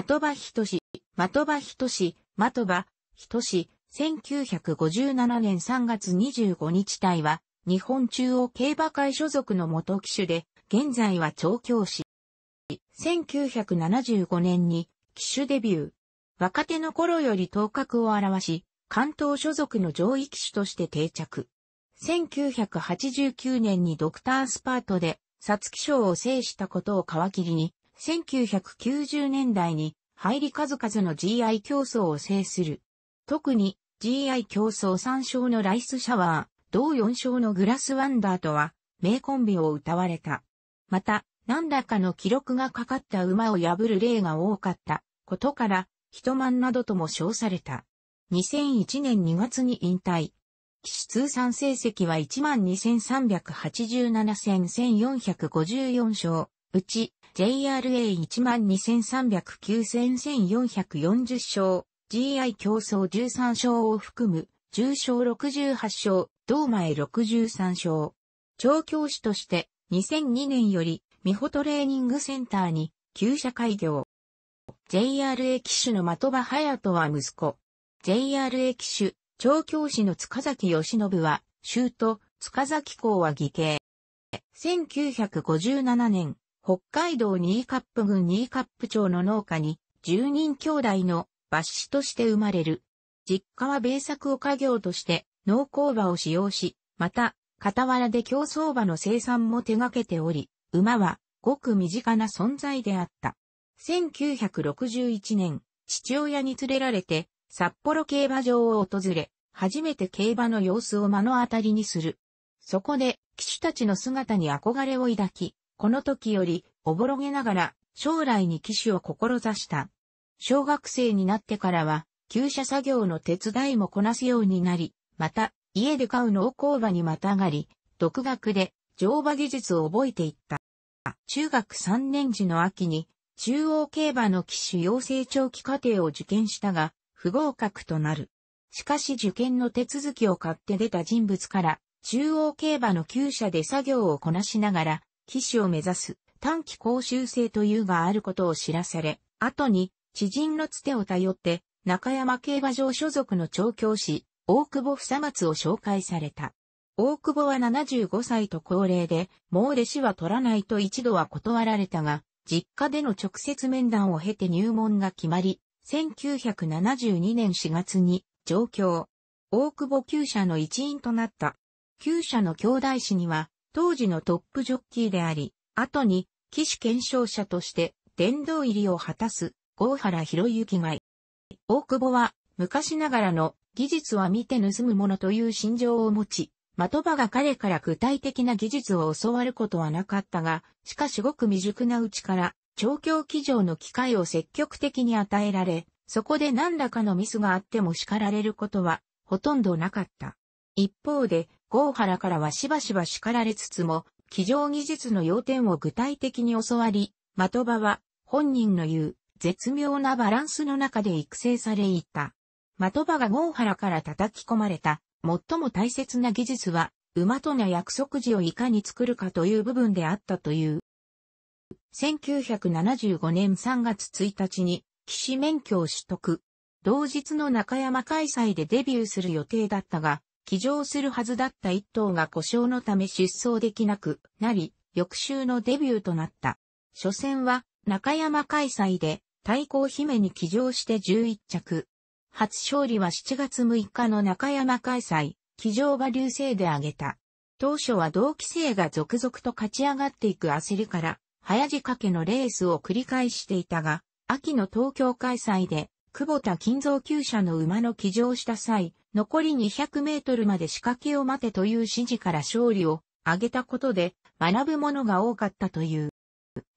的場人志、的場人志、的場、人志、1957年3月25日隊は、日本中央競馬会所属の元騎手で、現在は調教師。1975年に騎手デビュー。若手の頃より頭角を表し、関東所属の上位騎手として定着。1989年にドクタースパートで、皐月賞を制したことを皮切りに、1990年代に入り数々の GI 競争を制する。特に GI 競争3勝のライスシャワー、同4勝のグラスワンダーとは名コンビを歌われた。また、何らかの記録がかかった馬を破る例が多かったことから、人満などとも称された。2001年2月に引退。騎士通算成績は12,387戦1454勝、うち j r a 1 2 3 0 9 4 4 0勝、GI 競争13勝を含む、重賞勝68勝、同前63勝。調教師として、2002年より、美穂トレーニングセンターに、旧社開業。JRA 騎手の的場隼人は息子。JRA 騎手、調教師の塚崎義信は、州都、塚崎港は義兄。1957年、北海道新カップ郡新カップ町の農家に、10人兄弟の抜子として生まれる。実家は米作を家業として農耕馬を使用し、また、傍らで競争馬の生産も手掛けており、馬はごく身近な存在であった。1961年、父親に連れられて札幌競馬場を訪れ、初めて競馬の様子を目の当たりにする。そこで、騎手たちの姿に憧れを抱き、この時より、おぼろげながら、将来に騎手を志した。小学生になってからは、旧車作業の手伝いもこなすようになり、また、家で飼う農工場にまたがり、独学で乗馬技術を覚えていった。中学3年時の秋に、中央競馬の騎手養成長期課程を受験したが、不合格となる。しかし受験の手続きを買って出た人物から、中央競馬の厩舎で作業をこなしながら、騎士を目指す短期講習生というがあることを知らされ、後に知人のつてを頼って中山競馬場所属の調教師、大久保房松を紹介された。大久保は75歳と高齢で、もう弟子は取らないと一度は断られたが、実家での直接面談を経て入門が決まり、1972年4月に上京。大久保厩舎の一員となった。厩舎の兄弟子には、当時のトップジョッキーであり、後に、騎士検証者として、殿堂入りを果たす、大原博之が、大久保は、昔ながらの、技術は見て盗むものという心情を持ち、的場が彼から具体的な技術を教わることはなかったが、しかしごく未熟なうちから、調教機上の機会を積極的に与えられ、そこで何らかのミスがあっても叱られることは、ほとんどなかった。一方で、郷原からはしばしば叱られつつも、騎乗技術の要点を具体的に教わり、的場は本人の言う絶妙なバランスの中で育成されいた。的場が郷原から叩き込まれた最も大切な技術は馬との約束時をいかに作るかという部分であったという。1975年3月1日に騎士免許を取得。同日の中山開催でデビューする予定だったが、騎乗するはずだった一頭が故障のため出走できなくなり、翌週のデビューとなった。初戦は中山開催で対抗姫に騎乗して11着。初勝利は7月6日の中山開催、騎乗馬流星で挙げた。当初は同期生が続々と勝ち上がっていく焦りから、早仕掛けのレースを繰り返していたが、秋の東京開催で久保田金蔵厩舎の馬の騎乗した際、残り200メートルまで仕掛けを待てという指示から勝利を挙げたことで学ぶものが多かったという。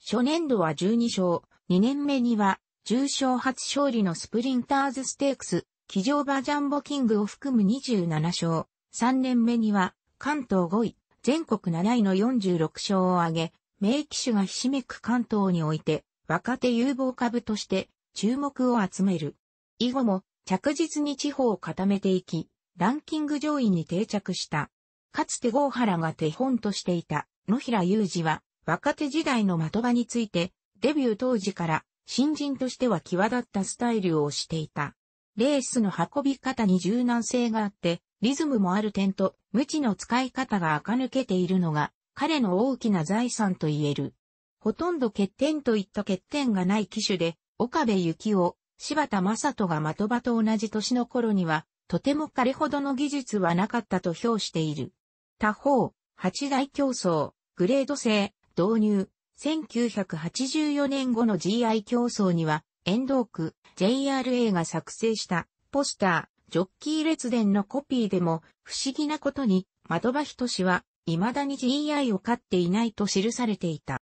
初年度は12勝、2年目には重賞初勝利のスプリンターズステークス、騎乗馬ジャンボキングを含む27勝、3年目には関東5位、全国7位の46勝を挙げ、名騎手がひしめく関東において若手有望株として注目を集める。以後も着実に地方を固めていき、ランキング上位に定着した。かつて郷原が手本としていた野平裕二は若手時代の的場についてデビュー当時から新人としては際立ったスタイルをしていた。レースの運び方に柔軟性があってリズムもある点と無知の使い方が垢抜けているのが彼の大きな財産と言える。ほとんど欠点といった欠点がない機種で岡部幸夫、柴田正人が的場と同じ年の頃には、とても彼ほどの技術はなかったと評している。他方、八大競争、グレード制、導入、1984年後の GI 競争には、遠藤区 JRA が作成したポスター、ジョッキー列伝のコピーでも、不思議なことに、的場人氏は、未だに GI を勝っていないと記されていた。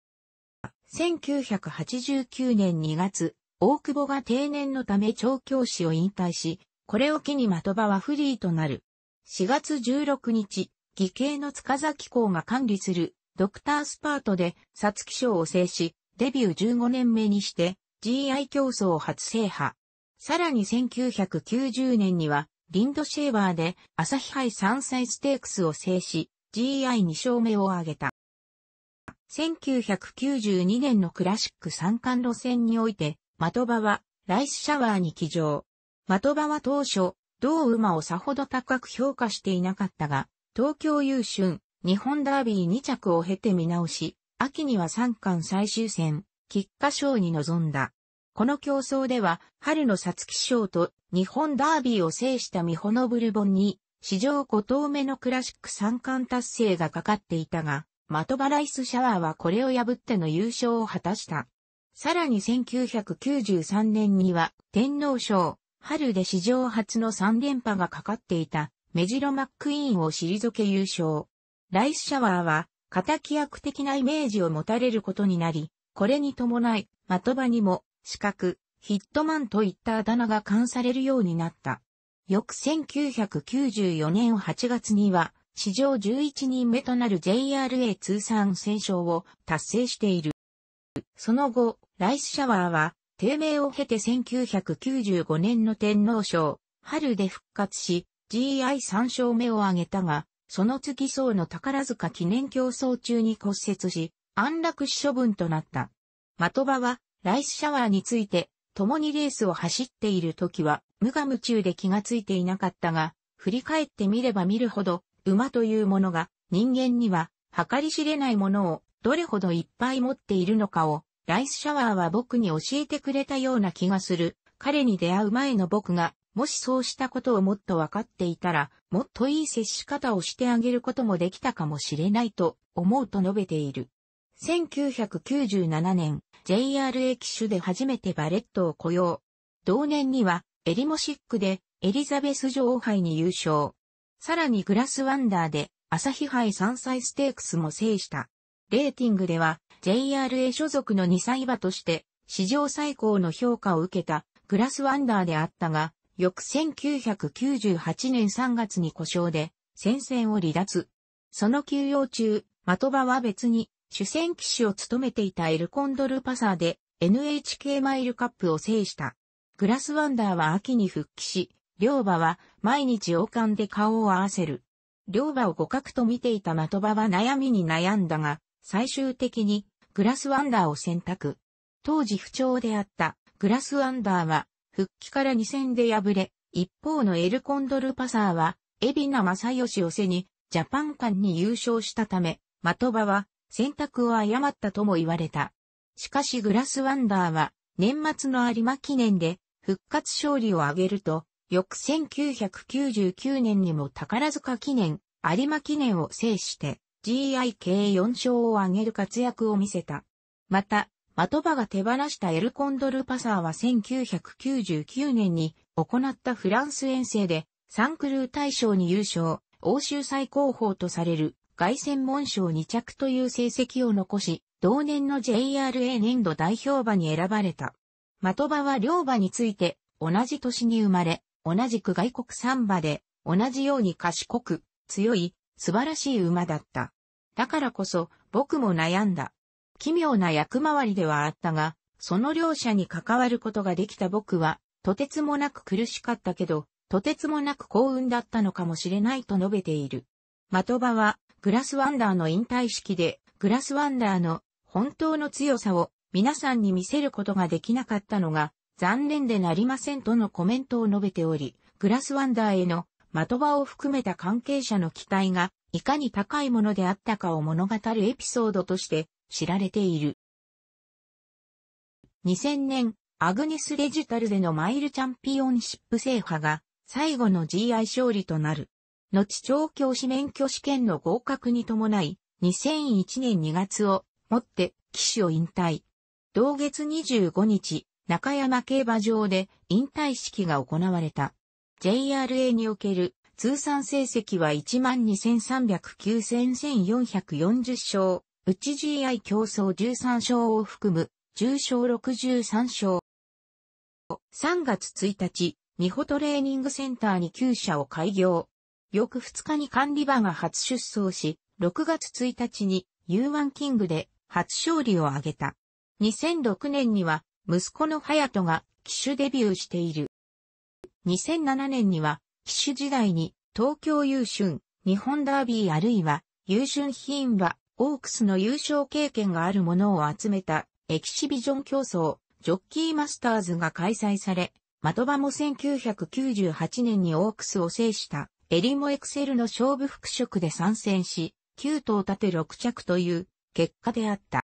1989年2月、大久保が定年のため調教師を引退し、これを機に的場はフリーとなる。4月16日、義兄の塚崎校が管理するドクタースパートで皐月賞を制し、デビュー15年目にして GI 競争を初制覇。さらに1990年にはリンドシェーバーで朝日杯3歳ステークスを制し、GI2 勝目を挙げた。1992年のクラシック三冠路線において、的場はライスシャワーに騎乗。的場は当初、同馬をさほど高く評価していなかったが、東京優春、日本ダービー2着を経て見直し、秋には三冠最終戦、菊花賞に臨んだ。この競争では、春の皐月賞と日本ダービーを制したミホノブルボンに、史上5頭目のクラシック三冠達成がかかっていたが、マトバライスシャワーはこれを破っての優勝を果たした。さらに1993年には天皇賞、春で史上初の3連覇がかかっていたメジロ・マックイーンを退け優勝。ライスシャワーは仇役的なイメージを持たれることになり、これに伴い、的場にも、四角、ヒットマンといったあだ名が冠されるようになった。翌1994年8月には、史上11人目となる JRA 通算戦勝を達成している。その後、ライスシャワーは、低迷を経て1995年の天皇賞、春で復活し、GI3 勝目を挙げたが、その次層の宝塚記念競争中に骨折し、安楽死処分となった。的場は、ライスシャワーについて、共にレースを走っている時は、無我夢中で気がついていなかったが、振り返ってみれば見るほど、馬というものが人間には計り知れないものをどれほどいっぱい持っているのかをライスシャワーは僕に教えてくれたような気がする。彼に出会う前の僕がもしそうしたことをもっとわかっていたら、もっといい接し方をしてあげることもできたかもしれないと思うと述べている。1997年、JRA 機種で初めてバレットを雇用。同年には、エリモシックでエリザベス女王杯に優勝。さらにグラスワンダーで朝日杯山歳ステークスも制した。レーティングでは JRA 所属の2歳馬として史上最高の評価を受けたグラスワンダーであったが、翌1998年3月に故障で戦線を離脱。その休養中、的場は別に主戦騎手を務めていたエルコンドルパサーで NHK マイルカップを制した。グラスワンダーは秋に復帰し、両馬は毎日王冠で顔を合わせる。両馬を互角と見ていた的場は悩みに悩んだが、最終的にグラスワンダーを選択。当時不調であったグラスワンダーは復帰から2戦で敗れ、一方のエルコンドルパサーは、エビナ正義を背にジャパン間に優勝したため、的場は選択を誤ったとも言われた。しかしグラスワンダーは年末の有馬記念で復活勝利を挙げると、翌1999年にも宝塚記念、有馬記念を制して、GIK4 勝を挙げる活躍を見せた。また、的場が手放したエルコンドルパサーは1999年に行ったフランス遠征でサンクルー大賞に優勝、欧州最高峰とされる外戦門賞2着という成績を残し、同年の JRA 年度代表馬に選ばれた。的場は両馬について同じ年に生まれ、同じく外国サンバで、同じように賢く、強い、素晴らしい馬だった。だからこそ、僕も悩んだ。奇妙な役回りではあったが、その両者に関わることができた僕は、とてつもなく苦しかったけど、とてつもなく幸運だったのかもしれないと述べている。的場は、グラスワンダーの引退式で、グラスワンダーの本当の強さを皆さんに見せることができなかったのが、残念でなりませんとのコメントを述べており、グラスワンダーへの的場を含めた関係者の期待がいかに高いものであったかを物語るエピソードとして知られている。2000年、アグネスデジタルでのマイルチャンピオンシップ制覇が最後の GI 勝利となる。後調教師免許試験の合格に伴い、2001年2月をもって騎手を引退。同月25日、中山競馬場で引退式が行われた。JRA における通算成績は12,309 1440勝、内 GI 競争13勝を含む重0勝63勝。3月1日、美穂トレーニングセンターに旧車を開業。翌2日に管理場が初出走し、6月1日に U1 キングで初勝利を挙げた。2006年には息子の隼人が騎手デビューしている。2007年には、騎手時代に東京優春、日本ダービーあるいは優春品はオークスの優勝経験があるものを集めたエキシビジョン競争、ジョッキーマスターズが開催され、的場も1998年にオークスを制したエリモエクセルの勝負復職で参戦し、9頭立て6着という結果であった。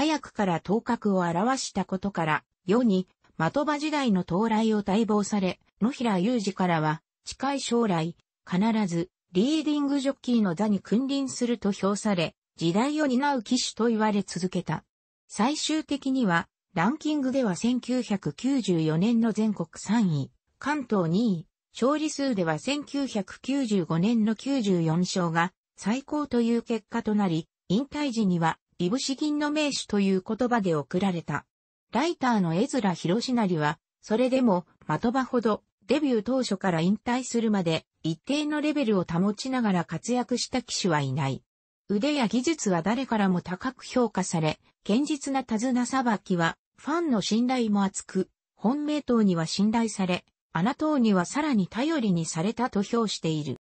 早くから頭角を表したことから、世に、的場時代の到来を待望され、野平裕二からは、近い将来、必ず、リーディングジョッキーの座に君臨すると評され、時代を担う騎手と言われ続けた。最終的には、ランキングでは1994年の全国3位、関東2位、勝利数では1995年の94勝が最高という結果となり、引退時にはいぶし銀の名手という言葉で送られた。ライターの江面広成は、それでも、的場ほど、デビュー当初から引退するまで、一定のレベルを保ちながら活躍した騎手はいない。腕や技術は誰からも高く評価され、堅実な手綱さばきは、ファンの信頼も厚く、本命党には信頼され、穴党にはさらに頼りにされたと評している。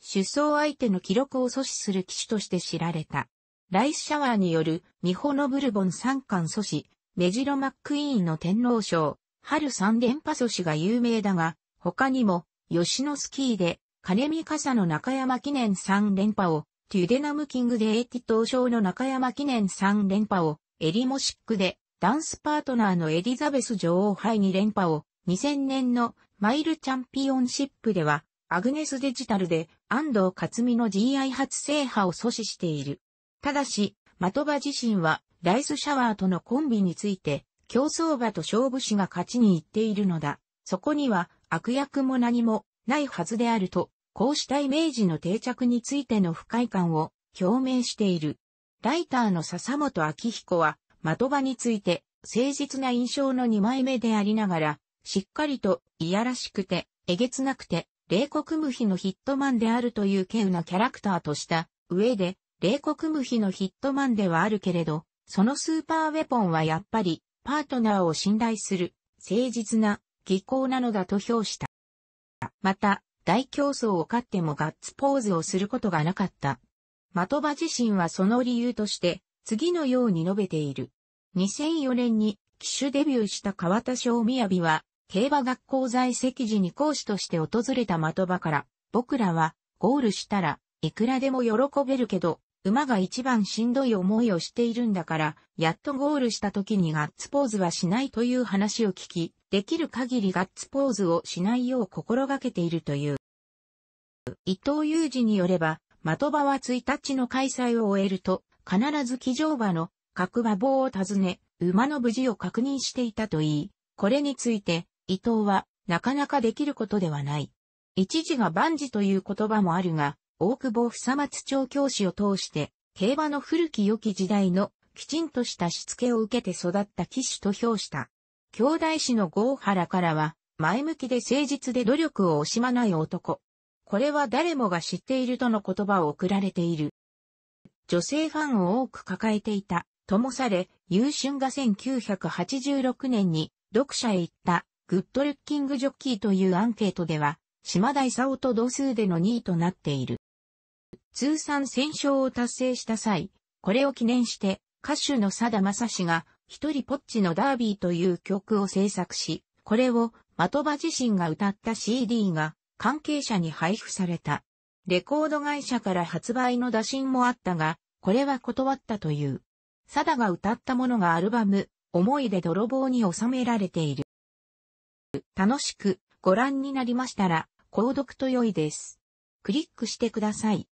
出走相手の記録を阻止する騎手として知られた。ライスシャワーによる、ミホノブルボン三冠阻止、メジロ・マックイーンの天皇賞、春三連覇阻止が有名だが、他にも、吉野スキーで、金見笠の中山記念3連覇を、テュデナムキングでエティ東証の中山記念3連覇を、エリモシックで、ダンスパートナーのエリザベス女王杯2連覇を、2000年のマイルチャンピオンシップでは、アグネスデジタルで安藤克美の GI 初制覇を阻止している。ただし、的場自身は、ライスシャワーとのコンビについて、競走馬と勝負師が勝ちに行っているのだ。そこには、悪役も何も、ないはずであると、こうしたイメージの定着についての不快感を、表明している。ライターの笹本明彦は、的場について、誠実な印象の2枚目でありながら、しっかりと、いやらしくて、えげつなくて、冷酷無比のヒットマンであるという稀有なキャラクターとした、上で、冷酷無比のヒットマンではあるけれど、そのスーパーウェポンはやっぱり、パートナーを信頼する、誠実な、技巧なのだと評した。また、大競争を勝ってもガッツポーズをすることがなかった。的場自身はその理由として、次のように述べている。2004年に、騎手デビューした川田翔美は、競馬学校在籍時に講師として訪れた的場から、僕らは、ゴールしたら、いくらでも喜べるけど、馬が一番しんどい思いをしているんだから、やっとゴールした時にガッツポーズはしないという話を聞き、できる限りガッツポーズをしないよう心がけているという。伊藤裕二によれば、的場は1日の開催を終えると、必ず騎乗馬の角馬棒を訪ね、馬の無事を確認していたといい、これについて、伊藤は、なかなかできることではない。一時が万事という言葉もあるが、大久保久松町教師を通して、競馬の古き良き時代のきちんとしたしつけを受けて育った騎手と評した。兄弟子の郷原からは、前向きで誠実で努力を惜しまない男。これは誰もが知っているとの言葉を送られている。女性ファンを多く抱えていた、ともされ、優春が1986年に読者へ行ったグッドルッキングジョッキーというアンケートでは、島田勲と同数での2位となっている。通算戦勝を達成した際、これを記念して歌手の佐田正史が一人ぽっちのダービーという曲を制作し、これを的場自身が歌った CD が関係者に配布された。レコード会社から発売の打診もあったが、これは断ったという。サダが歌ったものがアルバム、思い出泥棒に収められている。楽しくご覧になりましたら、購読と良いです。クリックしてください。